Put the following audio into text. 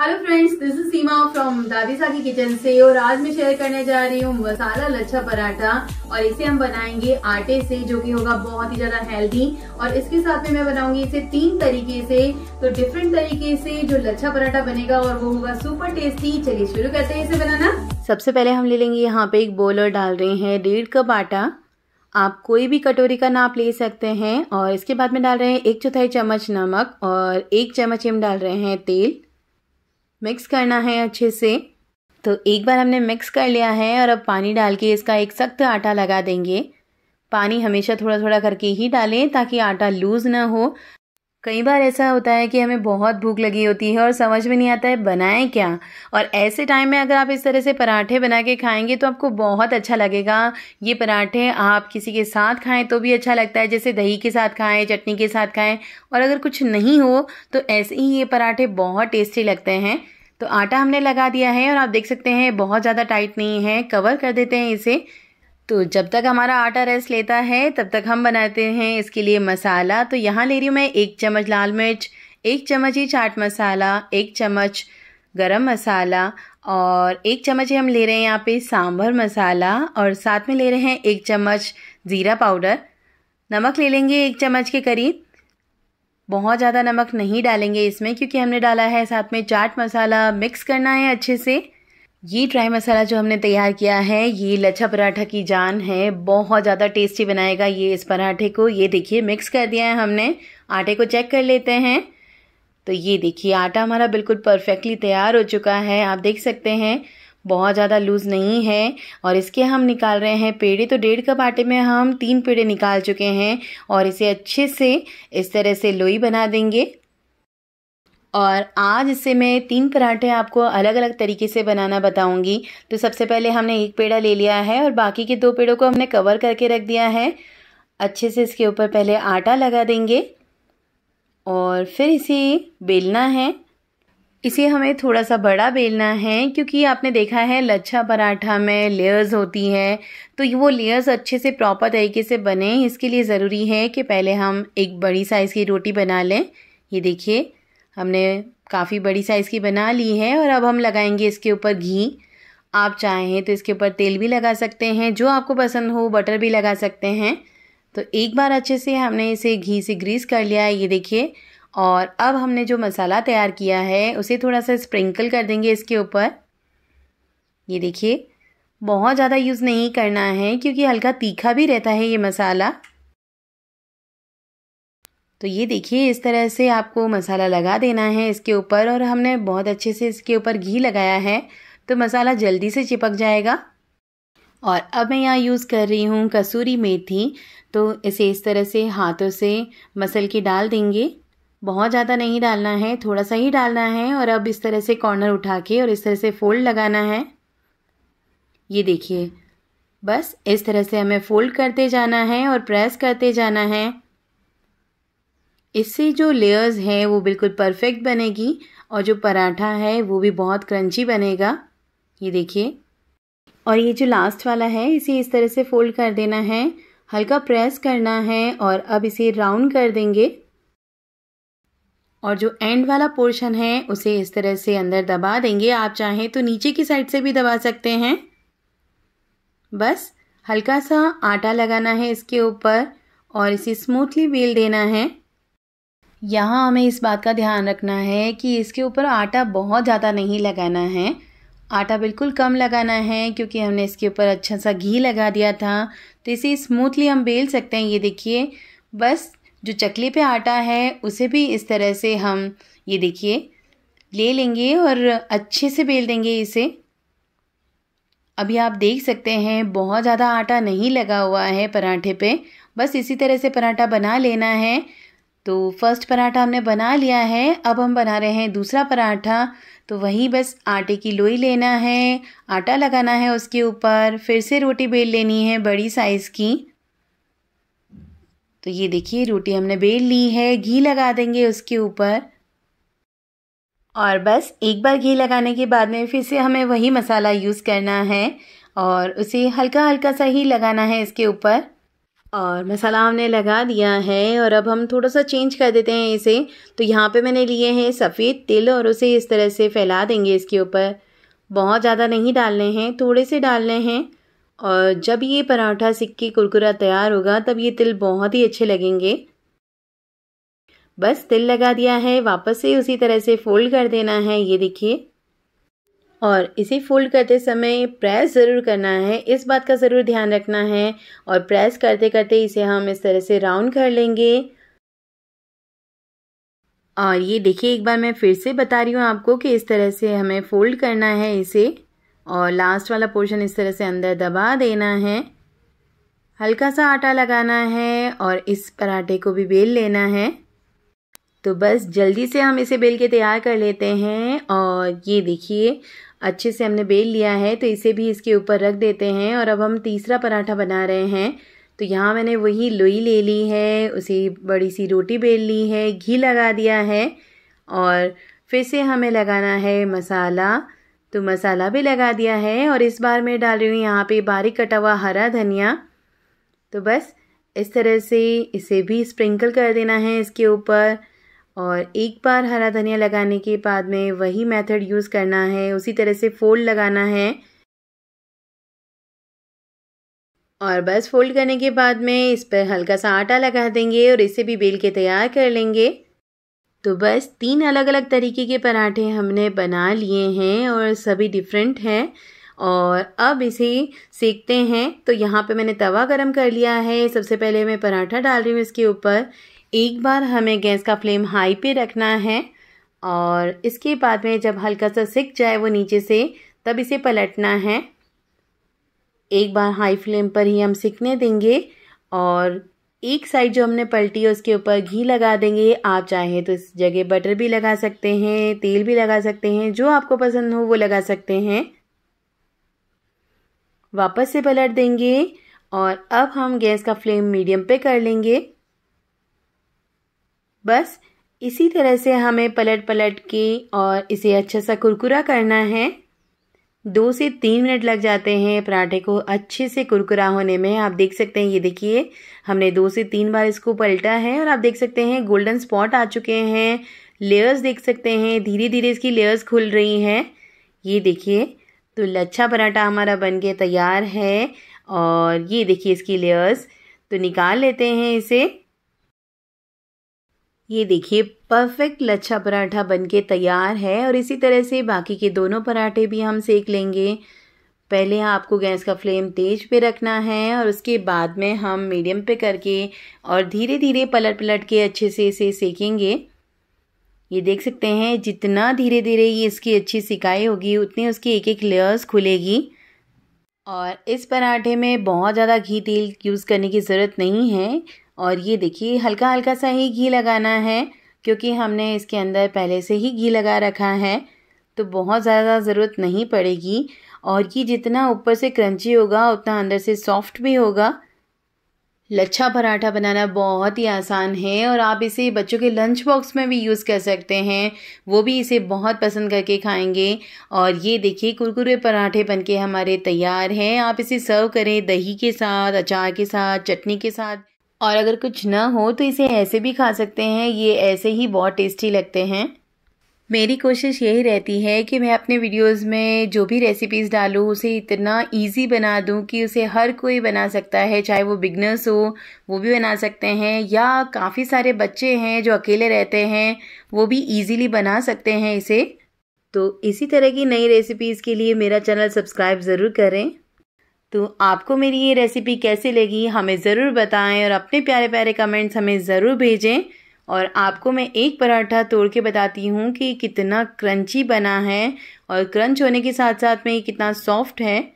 hello friends this is Seema from Dadi Sadi kitchen से और आज मैं शेयर करने जा रही हूँ मसाला लच्छा पराठा और इसे हम बनाएंगे आटे से जो कि होगा बहुत ही ज्यादा हेल्दी और इसके साथ में मैं बनाऊंगी इसे तीन तरीके से तो डिफरेंट तरीके से जो लच्छा पराठा बनेगा और वो होगा सुपर टेस्टी चलिए शुरू करते हैं इसे बनाना सबसे पहले हम ले लेंगे यहाँ पे एक बोलर डाल रहे हैं डेढ़ कप आटा आप कोई भी कटोरी का नाप ले सकते हैं और इसके बाद में डाल रहे हैं एक चौथाई चम्मच नमक और एक चम्मच हम डाल रहे हैं तेल मिक्स करना है अच्छे से तो एक बार हमने मिक्स कर लिया है और अब पानी डाल के इसका एक सख्त आटा लगा देंगे पानी हमेशा थोड़ा थोड़ा करके ही डालें ताकि आटा लूज़ ना हो कई बार ऐसा होता है कि हमें बहुत भूख लगी होती है और समझ में नहीं आता है बनाएं क्या और ऐसे टाइम में अगर आप इस तरह से पराठे बना के खाएंगे तो आपको बहुत अच्छा लगेगा ये पराठे आप किसी के साथ खाएं तो भी अच्छा लगता है जैसे दही के साथ खाएं चटनी के साथ खाएं और अगर कुछ नहीं हो तो ऐसे ही ये पराठे बहुत टेस्टी लगते हैं तो आटा हमने लगा दिया है और आप देख सकते हैं बहुत ज़्यादा टाइट नहीं है कवर कर देते हैं इसे तो जब तक हमारा आटा रेस्ट लेता है तब तक हम बनाते हैं इसके लिए मसाला तो यहाँ ले रही हूँ मैं एक चम्मच लाल मिर्च एक चम्मच ही चाट मसाला एक चम्मच गरम मसाला और एक चम्मच ही हम ले रहे हैं यहाँ पे सांभर मसाला और साथ में ले रहे हैं एक चम्मच ज़ीरा पाउडर नमक ले लेंगे एक चम्मच के करीब बहुत ज़्यादा नमक नहीं डालेंगे इसमें क्योंकि हमने डाला है साथ में चाट मसाला मिक्स करना है अच्छे से ये ड्राई मसाला जो हमने तैयार किया है ये लच्छा पराठा की जान है बहुत ज़्यादा टेस्टी बनाएगा ये इस पराठे को ये देखिए मिक्स कर दिया है हमने आटे को चेक कर लेते हैं तो ये देखिए आटा हमारा बिल्कुल परफेक्टली तैयार हो चुका है आप देख सकते हैं बहुत ज़्यादा लूज़ नहीं है और इसके हम निकाल रहे हैं पेड़े तो डेढ़ कप आटे में हम तीन पेड़े निकाल चुके हैं और इसे अच्छे से इस तरह से लोई बना देंगे और आज इससे मैं तीन पराठे आपको अलग अलग तरीके से बनाना बताऊंगी तो सबसे पहले हमने एक पेड़ा ले लिया है और बाकी के दो पेड़ों को हमने कवर करके रख दिया है अच्छे से इसके ऊपर पहले आटा लगा देंगे और फिर इसे बेलना है इसे हमें थोड़ा सा बड़ा बेलना है क्योंकि आपने देखा है लच्छा पराठा में लेयर्स होती है तो वो लेयर्स अच्छे से प्रॉपर तरीके से बने इसके लिए ज़रूरी है कि पहले हम एक बड़ी साइज़ की रोटी बना लें ये देखिए हमने काफ़ी बड़ी साइज़ की बना ली है और अब हम लगाएंगे इसके ऊपर घी आप चाहें तो इसके ऊपर तेल भी लगा सकते हैं जो आपको पसंद हो बटर भी लगा सकते हैं तो एक बार अच्छे से हमने इसे घी से ग्रीस कर लिया है ये देखिए और अब हमने जो मसाला तैयार किया है उसे थोड़ा सा स्प्रिंकल कर देंगे इसके ऊपर ये देखिए बहुत ज़्यादा यूज़ नहीं करना है क्योंकि हल्का तीखा भी रहता है ये मसाला तो ये देखिए इस तरह से आपको मसाला लगा देना है इसके ऊपर और हमने बहुत अच्छे से इसके ऊपर घी लगाया है तो मसाला जल्दी से चिपक जाएगा और अब मैं यहाँ यूज़ कर रही हूँ कसूरी मेथी तो इसे इस तरह से हाथों से मसल के डाल देंगे बहुत ज़्यादा नहीं डालना है थोड़ा सा ही डालना है और अब इस तरह से कॉर्नर उठा के और इस तरह से फोल्ड लगाना है ये देखिए बस इस तरह से हमें फोल्ड करते जाना है और प्रेस करते जाना है इससे जो लेयर्स हैं वो बिल्कुल परफेक्ट बनेगी और जो पराठा है वो भी बहुत क्रंची बनेगा ये देखिए और ये जो लास्ट वाला है इसे इस तरह से फोल्ड कर देना है हल्का प्रेस करना है और अब इसे राउंड कर देंगे और जो एंड वाला पोर्शन है उसे इस तरह से अंदर दबा देंगे आप चाहें तो नीचे की साइड से भी दबा सकते हैं बस हल्का सा आटा लगाना है इसके ऊपर और इसे स्मूथली बेल देना है यहाँ हमें इस बात का ध्यान रखना है कि इसके ऊपर आटा बहुत ज़्यादा नहीं लगाना है आटा बिल्कुल कम लगाना है क्योंकि हमने इसके ऊपर अच्छा सा घी लगा दिया था तो इसे स्मूथली हम बेल सकते हैं ये देखिए बस जो चकली पे आटा है उसे भी इस तरह से हम ये देखिए ले लेंगे और अच्छे से बेल देंगे इसे अभी आप देख सकते हैं बहुत ज़्यादा आटा नहीं लगा हुआ है पराठे पे बस इसी तरह से पराठा बना लेना है तो फर्स्ट पराठा हमने बना लिया है अब हम बना रहे हैं दूसरा पराठा तो वहीं बस आटे की लोई लेना है आटा लगाना है उसके ऊपर फिर से रोटी बेल लेनी है बड़ी साइज़ की तो ये देखिए रोटी हमने बेल ली है घी लगा देंगे उसके ऊपर और बस एक बार घी लगाने के बाद में फिर से हमें वही मसाला यूज़ करना है और उसे हल्का हल्का सा ही लगाना है इसके ऊपर और मसाला हमने लगा दिया है और अब हम थोड़ा सा चेंज कर देते हैं इसे तो यहाँ पे मैंने लिए हैं सफ़ेद तिल और उसे इस तरह से फैला देंगे इसके ऊपर बहुत ज़्यादा नहीं डालने हैं थोड़े से डालने हैं और जब ये पराठा सिक्के कुरकुरा तैयार होगा तब ये तिल बहुत ही अच्छे लगेंगे बस तिल लगा दिया है वापस से उसी तरह से फोल्ड कर देना है ये देखिए और इसे फोल्ड करते समय प्रेस ज़रूर करना है इस बात का ज़रूर ध्यान रखना है और प्रेस करते करते इसे हम इस तरह से राउंड कर लेंगे और ये देखिए एक बार मैं फिर से बता रही हूँ आपको कि इस तरह से हमें फोल्ड करना है इसे और लास्ट वाला पोर्शन इस तरह से अंदर दबा देना है हल्का सा आटा लगाना है और इस पराठे को भी बेल लेना है तो बस जल्दी से हम इसे बेल के तैयार कर लेते हैं और ये देखिए अच्छे से हमने बेल लिया है तो इसे भी इसके ऊपर रख देते हैं और अब हम तीसरा पराठा बना रहे हैं तो यहाँ मैंने वही लोई ले ली है उसी बड़ी सी रोटी बेल ली है घी लगा दिया है और फिर से हमें लगाना है मसाला तो मसाला भी लगा दिया है और इस बार मैं डाल रही हूँ यहाँ पे बारीक कटा हुआ हरा धनिया तो बस इस तरह से इसे भी स्प्रिंकल कर देना है इसके ऊपर और एक बार हरा धनिया लगाने के बाद में वही मेथड यूज़ करना है उसी तरह से फोल्ड लगाना है और बस फोल्ड करने के बाद में इस पर हल्का सा आटा लगा देंगे और इसे भी बेल के तैयार कर लेंगे तो बस तीन अलग अलग तरीके के पराठे हमने बना लिए हैं और सभी डिफरेंट हैं और अब इसे सेकते हैं तो यहाँ पे मैंने तवा गरम कर लिया है सबसे पहले मैं पराठा डाल रही हूँ इसके ऊपर एक बार हमें गैस का फ्लेम हाई पे रखना है और इसके बाद में जब हल्का सा सिक जाए वो नीचे से तब इसे पलटना है एक बार हाई फ्लेम पर ही हम सिकने देंगे और एक साइड जो हमने पलटी है उसके ऊपर घी लगा देंगे आप चाहें तो इस जगह बटर भी लगा सकते हैं तेल भी लगा सकते हैं जो आपको पसंद हो वो लगा सकते हैं वापस से पलट देंगे और अब हम गैस का फ्लेम मीडियम पे कर लेंगे बस इसी तरह से हमें पलट पलट के और इसे अच्छा सा कुरकुरा करना है दो से तीन मिनट लग जाते हैं पराठे को अच्छे से कुरकुरा होने में आप देख सकते हैं ये देखिए हमने दो से तीन बार इसको पलटा है और आप देख सकते हैं गोल्डन स्पॉट आ चुके हैं लेयर्स देख सकते हैं धीरे धीरे इसकी लेयर्स खुल रही हैं ये देखिए तो लच्छा पराठा हमारा बन के तैयार है और ये देखिए इसकी लेयर्स तो निकाल लेते हैं इसे ये देखिए परफेक्ट लच्छा पराठा बनके तैयार है और इसी तरह से बाकी के दोनों पराठे भी हम सेक लेंगे पहले आपको गैस का फ्लेम तेज पे रखना है और उसके बाद में हम मीडियम पे करके और धीरे धीरे पलट पलट के अच्छे से इसे सेकेंगे ये देख सकते हैं जितना धीरे धीरे ये इसकी अच्छी सिकाई होगी उतनी उसकी एक एक लेयर्स खुलेगी और इस पराठे में बहुत ज़्यादा घी तेल यूज़ करने की ज़रूरत नहीं है और ये देखिए हल्का हल्का सा ही घी लगाना है क्योंकि हमने इसके अंदर पहले से ही घी लगा रखा है तो बहुत ज़्यादा ज़रूरत नहीं पड़ेगी और ये जितना ऊपर से क्रंची होगा उतना अंदर से सॉफ्ट भी होगा लच्छा पराठा बनाना बहुत ही आसान है और आप इसे बच्चों के लंच बॉक्स में भी यूज़ कर सकते हैं वो भी इसे बहुत पसंद करके खाएंगे और ये देखिए कुरकुरे पराठे बनके हमारे तैयार हैं आप इसे सर्व करें दही के साथ अचार के साथ चटनी के साथ और अगर कुछ ना हो तो इसे ऐसे भी खा सकते हैं ये ऐसे ही बहुत टेस्टी लगते हैं मेरी कोशिश यही रहती है कि मैं अपने वीडियोस में जो भी रेसिपीज़ डालूँ उसे इतना इजी बना दूं कि उसे हर कोई बना सकता है चाहे वो बिगनर्स हो वो भी बना सकते हैं या काफ़ी सारे बच्चे हैं जो अकेले रहते हैं वो भी इजीली बना सकते हैं इसे तो इसी तरह की नई रेसिपीज़ के लिए मेरा चैनल सब्सक्राइब ज़रूर करें तो आपको मेरी ये रेसिपी कैसी लगी हमें ज़रूर बताएं और अपने प्यारे प्यारे कमेंट्स हमें ज़रूर भेजें और आपको मैं एक पराठा तोड़ के बताती हूँ कि कितना क्रंची बना है और क्रंच होने के साथ साथ में ये कितना सॉफ्ट है